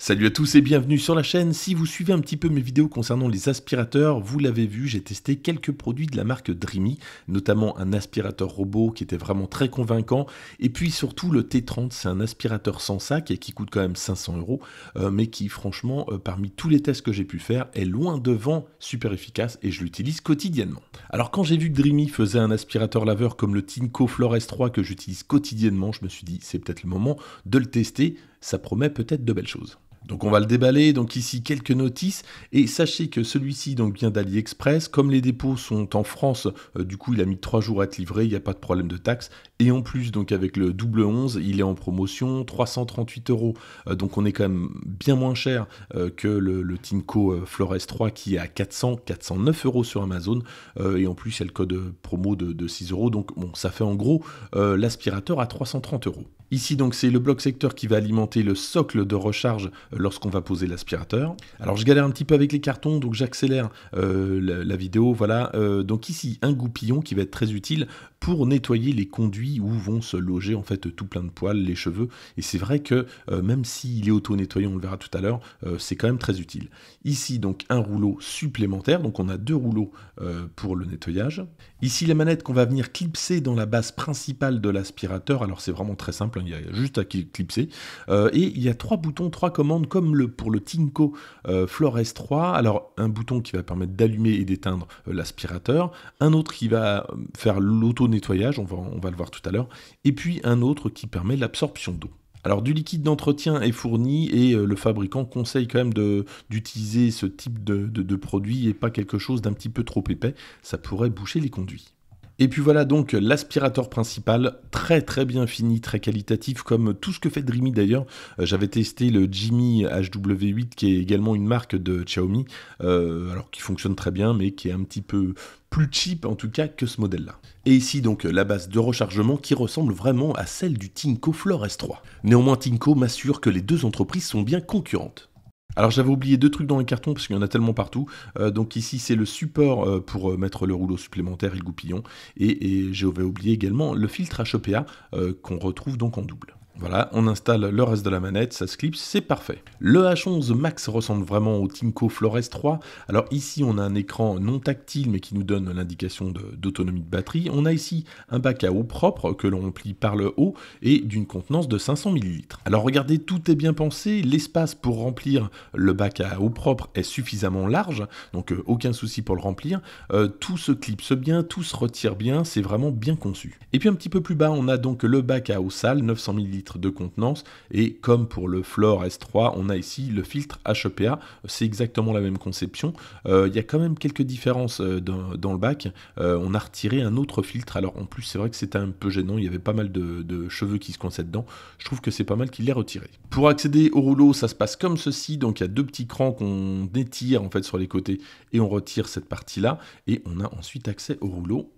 Salut à tous et bienvenue sur la chaîne. Si vous suivez un petit peu mes vidéos concernant les aspirateurs, vous l'avez vu, j'ai testé quelques produits de la marque Dreamy, notamment un aspirateur robot qui était vraiment très convaincant, et puis surtout le T30, c'est un aspirateur sans sac et qui coûte quand même 500 euros, euh, mais qui franchement, euh, parmi tous les tests que j'ai pu faire, est loin devant super efficace et je l'utilise quotidiennement. Alors quand j'ai vu que Dreamy faisait un aspirateur laveur comme le Tinko Flores 3 que j'utilise quotidiennement, je me suis dit c'est peut-être le moment de le tester, ça promet peut-être de belles choses. Donc on va le déballer, donc ici quelques notices, et sachez que celui-ci donc vient d'AliExpress, comme les dépôts sont en France, euh, du coup il a mis 3 jours à être livré, il n'y a pas de problème de taxe, et en plus donc avec le double 11, il est en promotion, 338 euros, euh, donc on est quand même bien moins cher euh, que le, Tinko Flores 3 qui est à 400, 409 euros sur Amazon, et en plus il y a le code promo de, de 6 euros, donc bon ça fait en gros l'aspirateur à 330 euros. Ici, donc, c'est le bloc secteur qui va alimenter le socle de recharge euh, lorsqu'on va poser l'aspirateur. Alors, je galère un petit peu avec les cartons, donc j'accélère euh, la, vidéo. Voilà. Euh, donc ici, un goupillon qui va être très utile pour nettoyer les conduits où vont se loger en fait tout plein de poils, les cheveux. Et c'est vrai que même s'il est auto-nettoyant, on le verra tout à l'heure, c'est quand même très utile. Ici, donc, un rouleau supplémentaire. Donc, on a deux rouleaux pour le nettoyage. Ici, les manettes qu'on va venir clipser dans la base principale de l'aspirateur, alors c'est vraiment très simple, hein. il y a juste à clipser. Euh, et il y a trois boutons, trois commandes, comme pour le Tinko euh, Flores 3. Alors, un bouton qui va permettre d'allumer et d'éteindre euh, l'aspirateur, un autre qui va faire l'auto-nettoyage, on va le voir tout à l'heure, et puis un autre qui permet l'absorption d'eau. Alors du liquide d'entretien est fourni et euh, le fabricant conseille quand même d'utiliser ce type de produit et pas quelque chose d'un petit peu trop épais, ça pourrait boucher les conduits. Et puis voilà donc l'aspirateur principal, très très bien fini, très qualitatif, comme tout ce que fait Dreamy d'ailleurs. Euh, j'avais testé le Jimmy HW8, qui est également une marque de Xiaomi, euh, alors qui fonctionne très bien, mais qui est un petit peu plus cheap en tout cas que ce modèle-là. Et ici donc la base de rechargement qui ressemble vraiment à celle du Tinko s 3. Néanmoins Tinko m'assure que les deux entreprises sont bien concurrentes. Alors j'avais oublié deux trucs dans les cartons parce qu'il y en a tellement partout. Euh, donc ici c'est le support euh, pour euh, mettre le rouleau supplémentaire et le goupillon. Et, j'avais oublié également le filtre à e qu'on retrouve donc en double. Voilà, on installe le reste de la manette, ça se clipse, c'est parfait. Le H11 Max ressemble vraiment au Tinko Flores 3. Alors ici, on a un écran non tactile mais qui nous donne l'indication d'autonomie de, batterie. On a ici un bac à eau propre que l'on plie par le haut et d'une contenance de 500 ml. Alors regardez, tout est bien pensé. L'espace pour remplir le bac à eau propre est suffisamment large, donc euh, aucun souci pour le remplir. Euh, tout se clipse bien, tout se retire bien, c'est vraiment bien conçu. Et puis un petit peu plus bas, on a donc le bac à eau sale, 900 ml de contenance. Et comme pour le floor S3, on a ici le filtre HEPA. C'est exactement la même conception. Euh, il y a quand même quelques différences euh, dans, le bac. Euh, on a retiré un autre filtre. Alors en plus, c'est vrai que c'était un peu gênant. Il y avait pas mal de, cheveux qui se coinçaient dedans. Je trouve que c'est pas mal qu'il l'ait retiré. Pour accéder au rouleau, ça se passe comme ceci. Donc il y a deux petits crans qu'on étire en fait sur les côtés et on retire cette partie-là. Et on a ensuite accès au rouleau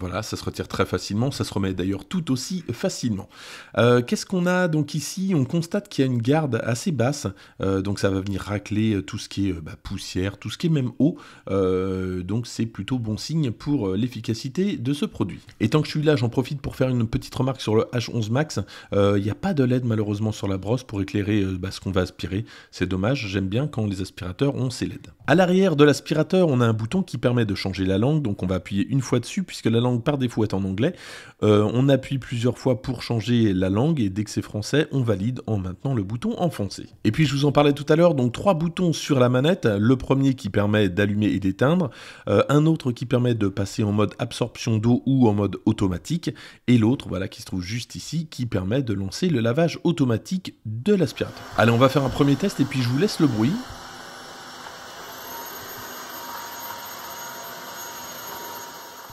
voilà, ça se retire très facilement, ça se remet d'ailleurs tout aussi facilement. Euh, qu'est-ce qu'on a donc ici On constate qu'il y a une garde assez basse, euh, donc ça va venir racler euh, tout ce qui est bah, poussière, tout ce qui est même eau, donc c'est plutôt bon signe pour l'efficacité de ce produit. Et tant que je suis là, j'en profite pour faire une petite remarque sur le H11 Max, il n'y a pas de LED malheureusement sur la brosse pour éclairer bah, ce qu'on va aspirer, c'est dommage, j'aime bien quand les aspirateurs ont ces LED. À l'arrière de l'aspirateur, on a un bouton qui permet de changer la langue, donc on va appuyer une fois dessus puisque la langue par défaut est en anglais. Euh, on appuie plusieurs fois pour changer la langue et dès que c'est français, on valide en maintenant le bouton enfoncé. Et puis je vous en parlais tout à l'heure, donc trois boutons sur la manette, le premier qui permet d'allumer et d'éteindre, euh, un autre qui permet de passer en mode absorption d'eau ou en mode automatique, et l'autre voilà qui se trouve juste ici qui permet de lancer le lavage automatique de l'aspirateur. Allez, on va faire un premier test et puis je vous laisse le bruit.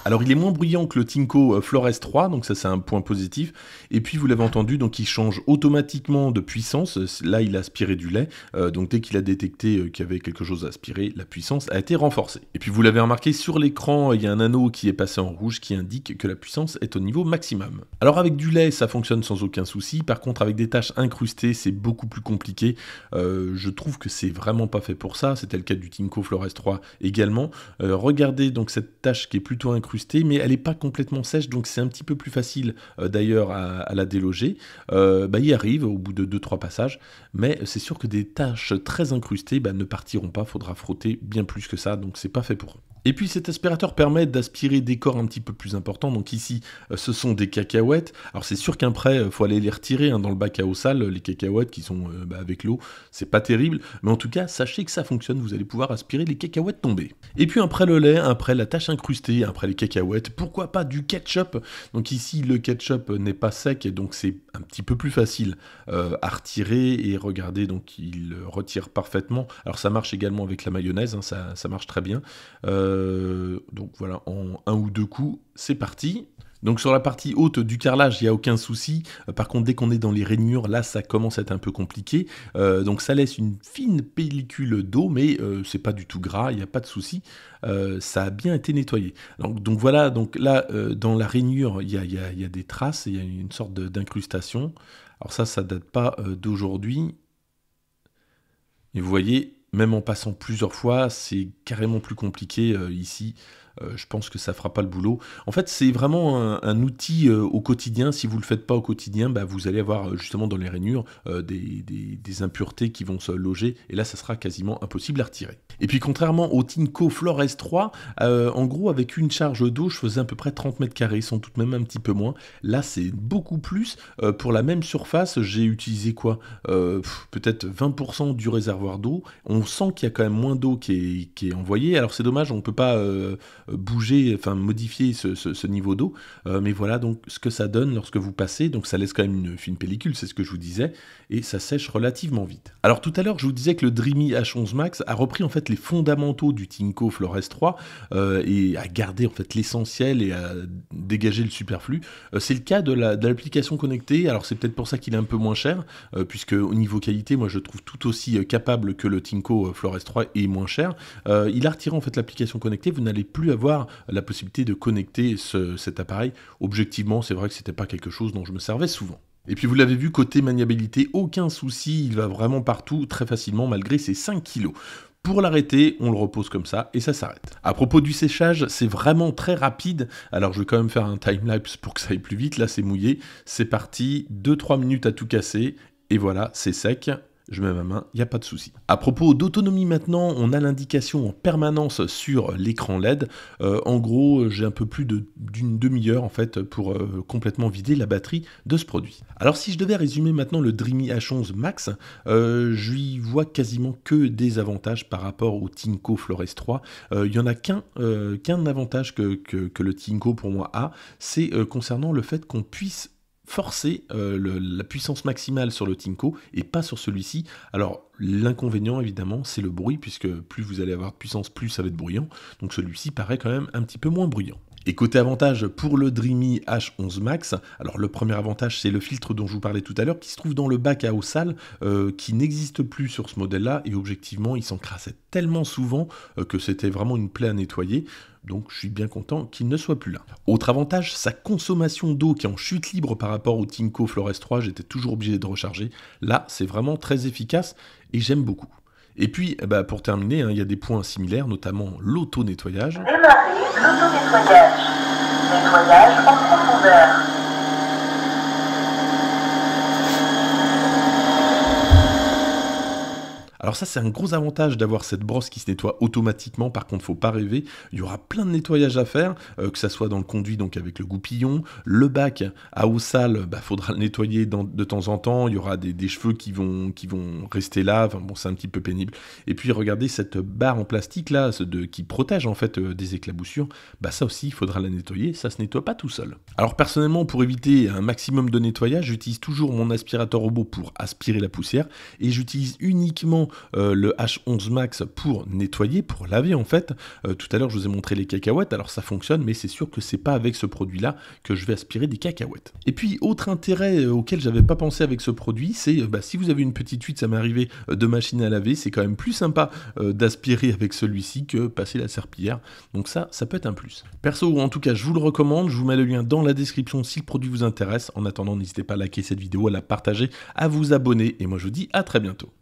Alors il est moins bruyant que le Tinko euh, Flores 3, donc ça c'est un point positif. Et puis vous l'avez entendu, donc il change automatiquement de puissance. Là il a aspiré du lait, euh, donc dès qu'il a détecté euh, qu'il y avait quelque chose à aspirer, la puissance a été renforcée. Et puis vous l'avez remarqué, sur l'écran il y a un anneau qui est passé en rouge qui indique que la puissance est au niveau maximum. Alors avec du lait ça fonctionne sans aucun souci, par contre avec des tâches incrustées c'est beaucoup plus compliqué. je trouve que c'est vraiment pas fait pour ça, c'était le cas du Tinko Flores 3 également. regardez donc cette tâche qui est plutôt incrustée mais elle n'est pas complètement sèche, donc c'est un petit peu plus facile euh, d'ailleurs à, la déloger. Euh, bah, il arrive au bout de 2-3 passages, mais c'est sûr que des taches très incrustées bah, ne partiront pas, faudra frotter bien plus que ça, donc c'est pas fait pour eux. Et puis cet aspirateur permet d'aspirer des corps un petit peu plus importants. Donc ici, euh, ce sont des cacahuètes. Alors c'est sûr qu'après, il euh, faut aller les retirer hein, dans le bac à eau sale, les cacahuètes qui sont euh, bah, avec l'eau. C'est pas terrible. Mais en tout cas, sachez que ça fonctionne. Vous allez pouvoir aspirer les cacahuètes tombées. Et puis après le lait, après la tâche incrustée, après les cacahuètes, pourquoi pas du ketchup Donc ici, le ketchup n'est pas sec et donc c'est un petit peu plus facile à retirer. Et regardez, donc il retire parfaitement. Alors ça marche également avec la mayonnaise, hein, ça, marche très bien. Euh, donc voilà, en un ou deux coups, c'est parti. Donc sur la partie haute du carrelage, il n'y a aucun souci. Euh, par contre, dès qu'on est dans les rainures, là, ça commence à être un peu compliqué. Euh, donc ça laisse une fine pellicule d'eau, mais ce c'est pas du tout gras, il n'y a pas de souci. ça a bien été nettoyé. Donc, voilà, donc là, dans la rainure, il y a, des traces, il y a une sorte d'incrustation. Alors ça, ça date pas d'aujourd'hui. Et vous voyez, même en passant plusieurs fois, c'est carrément plus compliqué euh, ici euh, je pense que ça fera pas le boulot. En fait, c'est vraiment un, outil euh, au quotidien. Si vous le faites pas au quotidien, bah, vous allez avoir euh, justement dans les rainures des, impuretés qui vont se loger, et là, ça sera quasiment impossible à retirer. Et puis, contrairement au Tinko Flores 3, en gros, avec une charge d'eau, je faisais à peu près 30 mètres carrés, sont tout de même un petit peu moins. Là, c'est beaucoup plus. pour la même surface, j'ai utilisé quoi Peut-être 20% du réservoir d'eau. On sent qu'il y a quand même moins d'eau qui est, envoyée. Alors c'est dommage, on ne peut pas bouger, enfin modifier ce, niveau d'eau. Euh, mais voilà donc ce que ça donne lorsque vous passez. Donc ça laisse quand même une fine pellicule, c'est ce que je vous disais, et ça sèche relativement vite. Alors tout à l'heure, je vous disais que le Dreamy H11 Max a repris en fait les fondamentaux du Tinko Flores 3 euh, et a gardé en fait l'essentiel et a dégagé le superflu. Euh, c'est le cas de l'application connectée. Alors c'est peut-être pour ça qu'il est un peu moins cher, puisque au niveau qualité, moi je trouve tout aussi capable que le Tinko Flores 3 et moins cher. il a retiré en fait l'application connectée. Vous n'allez plus la possibilité de connecter cet appareil. Objectivement, c'est vrai que c'était pas quelque chose dont je me servais souvent. Et puis vous l'avez vu, côté maniabilité, aucun souci, il va vraiment partout très facilement malgré ses 5 kilos. Pour l'arrêter, on le repose comme ça et ça s'arrête. À propos du séchage, c'est vraiment très rapide. Alors je vais quand même faire un time lapse pour que ça aille plus vite. Là, c'est mouillé. C'est parti, 2-3 minutes à tout casser et voilà, c'est sec je mets ma main, il n'y a pas de souci. À propos d'autonomie maintenant, on a l'indication en permanence sur l'écran LED. Euh, en gros, j'ai un peu plus d'une demi-heure en fait pour euh, complètement vider la batterie de ce produit. Alors si je devais résumer maintenant le Dreamy H11 Max, euh, je vois quasiment que des avantages par rapport au Tinko Flores 3. Il n'y en a qu'un avantage que, que, le Tinko pour moi a, c'est concernant le fait qu'on puisse forcer euh, la puissance maximale sur le Tinko et pas sur celui-ci. Alors l'inconvénient évidemment c'est le bruit puisque plus vous allez avoir de puissance plus ça va être bruyant. Donc celui-ci paraît quand même un petit peu moins bruyant. Et côté avantage, pour le Dreamy H11 Max, alors le premier avantage c'est le filtre dont je vous parlais tout à l'heure qui se trouve dans le bac à eau sale euh, qui n'existe plus sur ce modèle là et objectivement il s'encrassait tellement souvent euh, que c'était vraiment une plaie à nettoyer. Donc je suis bien content qu'il ne soit plus là. Autre avantage, sa consommation d'eau qui est en chute libre par rapport au Tinko Flores 3, j'étais toujours obligé de recharger. Là, c'est vraiment très efficace et j'aime beaucoup. Et puis, eh ben, pour terminer, hein, il y a des points similaires, notamment l'auto-nettoyage. Démarrer l'auto-nettoyage. Nettoyage en profondeur. Alors ça c'est un gros avantage d'avoir cette brosse qui se nettoie automatiquement, par contre faut pas rêver, il y aura plein de nettoyage à faire, euh, que ça soit dans le conduit donc avec le goupillon, le bac à eau sale, il bah, faudra le nettoyer de temps en temps, il y aura des, cheveux qui vont, qui vont rester là, enfin bon c'est un petit peu pénible. Et puis regardez cette barre en plastique là, de, qui protège en fait euh, des éclaboussures, bah ça aussi il faudra la nettoyer, ça se nettoie pas tout seul. Alors personnellement pour éviter un maximum de nettoyage, j'utilise toujours mon aspirateur robot pour aspirer la poussière et j'utilise uniquement euh, le H11 Max pour nettoyer, pour laver en fait. Euh, tout à l'heure, je vous ai montré les cacahuètes, alors ça fonctionne, mais c'est sûr que c'est pas avec ce produit-là que je vais aspirer des cacahuètes. Et puis, autre intérêt euh, auquel j'avais pas pensé avec ce produit, c'est bah, si vous avez une petite suite, ça m'est arrivé, de machine à laver, c'est quand même plus sympa d'aspirer avec celui-ci que passer la serpillière. Donc ça, ça peut être un plus. Perso, ou en tout cas, je vous le recommande, je vous mets le lien dans la description si le produit vous intéresse. En attendant, n'hésitez pas à liker cette vidéo, à la partager, à vous abonner, et moi je vous dis à très bientôt.